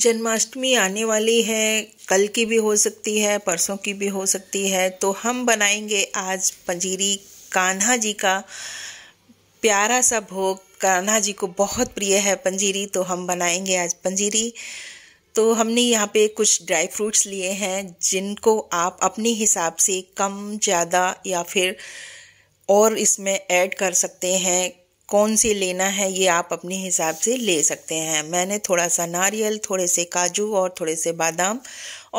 जन्माष्टमी आने वाली है कल की भी हो सकती है परसों की भी हो सकती है तो हम बनाएंगे आज पंजीरी कान्हा जी का प्यारा सा भोग कान्हा जी को बहुत प्रिय है पंजीरी तो हम बनाएंगे आज पंजीरी तो हमने यहाँ पे कुछ ड्राई फ्रूट्स लिए हैं जिनको आप अपने हिसाब से कम ज़्यादा या फिर और इसमें ऐड कर सकते हैं कौन से लेना है ये आप अपने हिसाब से ले सकते हैं मैंने थोड़ा सा नारियल थोड़े से काजू और थोड़े से बादाम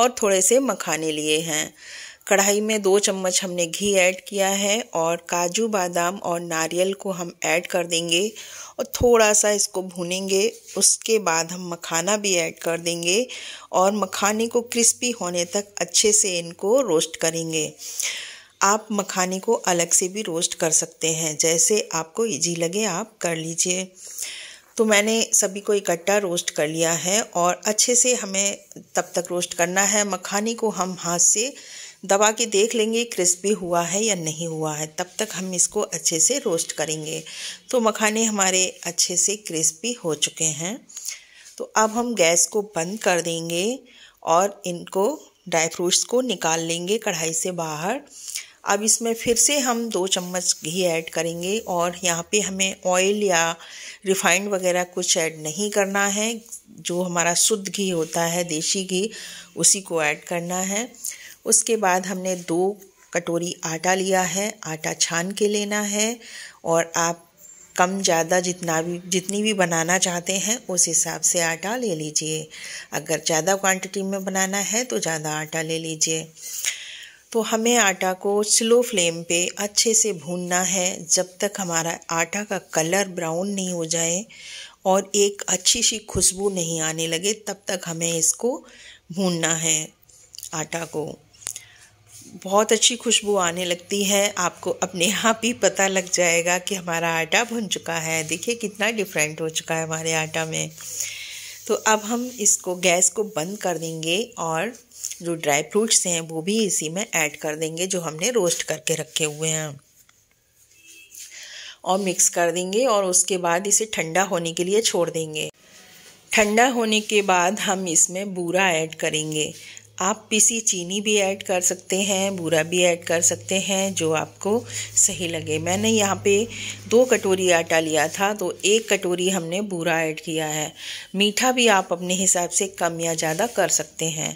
और थोड़े से मखाने लिए हैं कढ़ाई में दो चम्मच हमने घी ऐड किया है और काजू बादाम और नारियल को हम ऐड कर देंगे और थोड़ा सा इसको भूनेंगे उसके बाद हम मखाना भी ऐड कर देंगे और मखाने को क्रिस्पी होने तक अच्छे से इनको रोस्ट करेंगे आप मखाने को अलग से भी रोस्ट कर सकते हैं जैसे आपको इजी लगे आप कर लीजिए तो मैंने सभी को इकट्ठा रोस्ट कर लिया है और अच्छे से हमें तब तक रोस्ट करना है मखाने को हम हाथ से दबा के देख लेंगे क्रिस्पी हुआ है या नहीं हुआ है तब तक हम इसको अच्छे से रोस्ट करेंगे तो मखाने हमारे अच्छे से क्रिस्पी हो चुके हैं तो अब हम गैस को बंद कर देंगे और इनको ड्राई फ्रूट्स को निकाल लेंगे कढ़ाई से बाहर अब इसमें फिर से हम दो चम्मच घी ऐड करेंगे और यहाँ पे हमें ऑयल या रिफाइंड वगैरह कुछ ऐड नहीं करना है जो हमारा शुद्ध घी होता है देसी घी उसी को ऐड करना है उसके बाद हमने दो कटोरी आटा लिया है आटा छान के लेना है और आप कम ज़्यादा जितना भी जितनी भी बनाना चाहते हैं उस हिसाब से आटा ले लीजिए अगर ज़्यादा क्वांटिटी में बनाना है तो ज़्यादा आटा ले लीजिए तो हमें आटा को स्लो फ्लेम पे अच्छे से भूनना है जब तक हमारा आटा का कलर ब्राउन नहीं हो जाए और एक अच्छी सी खुशबू नहीं आने लगे तब तक हमें इसको भूनना है आटा को बहुत अच्छी खुशबू आने लगती है आपको अपने आप ही पता लग जाएगा कि हमारा आटा भुन चुका है देखिए कितना डिफरेंट हो चुका है हमारे आटा में तो अब हम इसको गैस को बंद कर देंगे और जो ड्राई फ्रूट्स हैं वो भी इसी में ऐड कर देंगे जो हमने रोस्ट करके रखे हुए हैं और मिक्स कर देंगे और उसके बाद इसे ठंडा होने के लिए छोड़ देंगे ठंडा होने के बाद हम इसमें बूरा ऐड करेंगे आप पीसी चीनी भी ऐड कर सकते हैं बूरा भी ऐड कर सकते हैं जो आपको सही लगे मैंने यहाँ पे दो कटोरी आटा लिया था तो एक कटोरी हमने बूरा ऐड किया है मीठा भी आप अपने हिसाब से कम या ज़्यादा कर सकते हैं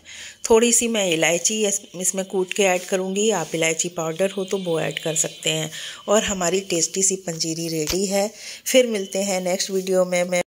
थोड़ी सी मैं इलायची इसमें कूट के ऐड करूँगी आप इलायची पाउडर हो तो वो ऐड कर सकते हैं और हमारी टेस्टी सी पंजीरी रेडी है फिर मिलते हैं नेक्स्ट वीडियो में मैं